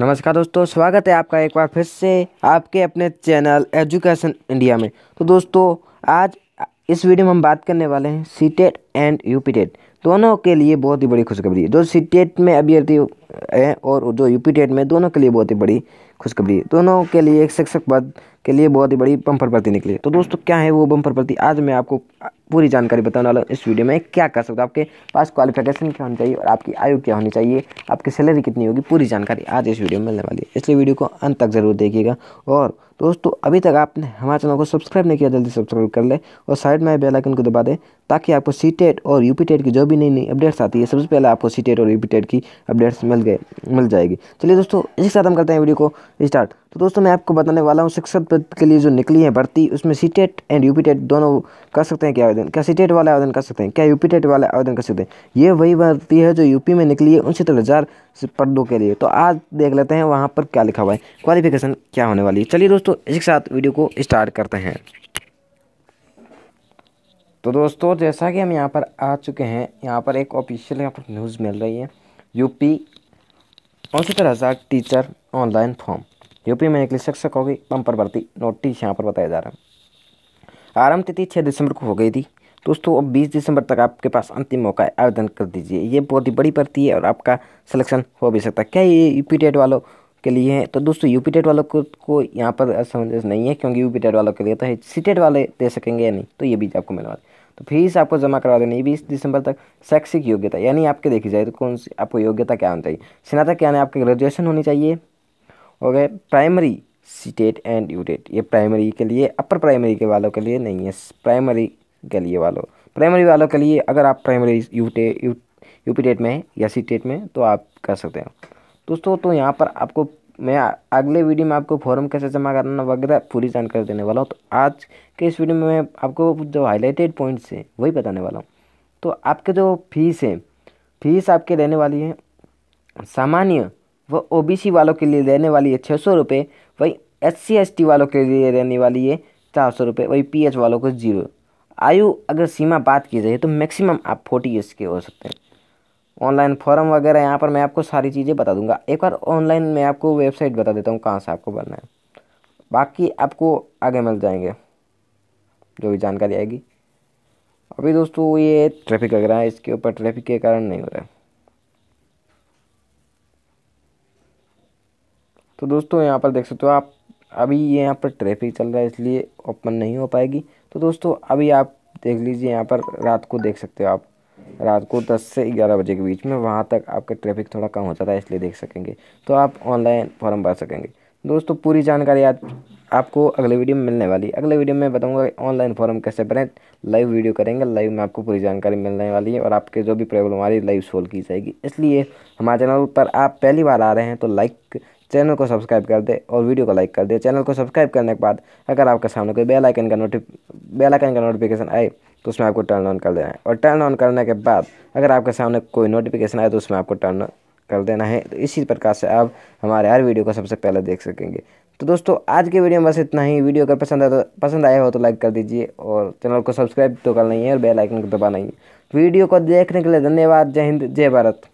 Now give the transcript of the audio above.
नमस्कार दोस्तों स्वागत है आपका एक बार फिर से आपके अपने चैनल एजुकेशन इंडिया में तो दोस्तों आज इस वीडियो में हम बात करने वाले हैं C TET and U P TET दोनों के लिए बहुत ही बड़ी खुशखबरी है जो सी टेट e में अभ्यर्थी है और जो यू पी टेट में दोनों के लिए बहुत ही बड़ी खुशखबरी है दोनों के लिए एक शिक्षक पद के लिए बहुत ही बड़ी बम्पर प्रति निकली तो दोस्तों क्या है वो बम्पर प्रति आज मैं आपको पूरी जानकारी बताने वाला हूँ इस वीडियो में क्या कर सकते हो आपके पास क्वालिफिकेशन क्या होनी चाहिए और आपकी आयु क्या होनी चाहिए आपकी सैलरी कितनी होगी पूरी जानकारी आज इस वीडियो में मिलने वाली है इसलिए वीडियो को अंत तक ज़रूर देखिएगा और दोस्तों अभी तक आपने हमारे चैनल को सब्सक्राइब नहीं किया जल्दी सब्सक्राइब कर ले और साइड में बेल आइकन को दबा दें ताकि आपको सी टेट e और यू पी टेट की जो भी नई नई अपडेट्स आती है सबसे पहले आपको सी टेट e और यू पी टेट की अपडेट्स मिल गए मिल जाएगी चलिए दोस्तों इसी के साथ हम करते हैं वीडियो को स्टार्ट तो दोस्तों मैं आपको बताने वाला हूँ शिक्षक पद के लिए जो निकली है भर्ती उसमें C TET and U P दोनों कर सकते हैं क्या आवेदन क्या सी टेट वाला आवेदन कर सकते हैं क्या यू पी टेट वाला आवेदन कर सकते हैं ये वही भर्ती है जो यूपी में निकली है उनसे हज़ार पदों के लिए तो आज देख लेते हैं वहाँ पर क्या लिखा हुआ है क्वालिफिकेशन क्या होने वाली है चलिए दोस्तों इसके साथ वीडियो को स्टार्ट करते हैं तो दोस्तों जैसा कि हम यहाँ पर आ चुके हैं यहाँ पर एक ऑफिशियल यहाँ पर न्यूज़ मिल रही है यूपी उनसठ हज़ार टीचर ऑनलाइन फॉर्म यूपी में निकली शिक्षक होगी पंपर भर्ती नोटिस यहाँ पर बताया जा रहा है आरंभ तिथि छः दिसंबर को हो गई थी दोस्तों अब 20 दिसंबर तक आपके पास अंतिम मौका है आवेदन कर दीजिए ये बहुत ही बड़ी भर्ती है और आपका सिलेक्शन हो भी सकता है क्या ये यूपी टेट वालों के लिए है तो दोस्तों यूपी टेट वालों को, को यहाँ पर समझ नहीं है क्योंकि यूपी टेट वालों के लिए तो है सी टेट वाले दे सकेंगे या नहीं तो ये भी आपको मिलवा तो फीस आपको जमा करवा देनी है बीस दिसंबर तक शैक्षिक योग्यता यानी आपके देखी जाए तो कौन सी आपको योग्यता क्या होनी चाहिए स्नातक यानी आपकी ग्रेजुएशन होनी चाहिए हो गए प्राइमरी सीटेट एंड यूटेट ये प्राइमरी के लिए अपर प्राइमरी के वालों के लिए नहीं है प्राइमरी के लिए वालों प्राइमरी वालों के लिए अगर आप प्राइमरी यूटे यू यूपी टेट में हैं या सी टेट e में तो आप कर सकते हैं दोस्तों तो यहाँ पर आपको मैं अगले वीडियो में आपको फॉर्म कैसे जमा करना वगैरह पूरी जानकारी देने वाला हूँ तो आज के इस वीडियो में मैं आपको जो हाईलाइटेड पॉइंट्स हैं वही बताने वाला हूँ तो आपके जो फीस है फीस आपके रहने वाली है सामान्य वह ओ वालों के लिए रहने वाली है छः सौ रुपये वही एस सी एस टी वालों के लिए रहने वाली है चार सौ रुपये वही पी एच वालों को जीरो आयु अगर सीमा बात की जाए तो मैक्सिमम आप फोर्टी ईयर्स के हो सकते हैं ऑनलाइन फॉर्म वगैरह यहाँ पर मैं आपको सारी चीज़ें बता दूंगा एक बार ऑनलाइन मैं आपको वेबसाइट बता देता हूँ कहाँ से आपको भरना है बाकी आपको आगे मिल जाएंगे जो भी जानकारी आएगी अभी दोस्तों ये ट्रैफिक वगैरह है इसके ऊपर ट्रैफिक के कारण नहीं हो रहा है तो दोस्तों यहाँ पर देख सकते हो आप अभी ये यहाँ पर ट्रैफिक चल रहा है इसलिए ओपन नहीं हो पाएगी तो दोस्तों अभी आप देख लीजिए यहाँ पर रात को देख सकते हो आप रात को 10 से 11 बजे के बीच में वहाँ तक आपका ट्रैफिक थोड़ा कम हो जाता है इसलिए देख सकेंगे तो आप ऑनलाइन फॉर्म भर सकेंगे दोस्तों पूरी जानकारी आज आपको अगले वीडियो में मिलने वाली अगले वीडियो में बताऊंगा ऑनलाइन फॉर्म कैसे भरें लाइव वीडियो करेंगे लाइव में आपको पूरी जानकारी मिलने वाली है और आपके जो भी प्रॉब्लम आ रही है लाइव सोल्व की जाएगी इसलिए हमारे चैनल पर आप पहली बार आ रहे हैं तो लाइक चैनल को सब्सक्राइब कर दे और वीडियो को लाइक कर दे चैनल को सब्सक्राइब करने के बाद अगर आपके सामने कोई बेल आइकन का नोटिफ बेल आइकन का नोटिफिकेशन आए तो उसमें आपको टर्न ऑन कर देना है और टर्न ऑन करने के बाद अगर आपके सामने कोई नोटिफिकेशन आए तो उसमें आपको टर्न कर देना है तो इसी प्रकार से आप हमारे हर वीडियो को सबसे पहले देख सकेंगे तो दोस्तों आज के वीडियो में बस इतना ही वीडियो अगर पसंद आए तो पसंद आया हो तो लाइक कर दीजिए और चैनल को सब्सक्राइब तो करना ही है और बेल आइकन को दबाना ही है वीडियो को देखने के लिए धन्यवाद जय हिंद जय भारत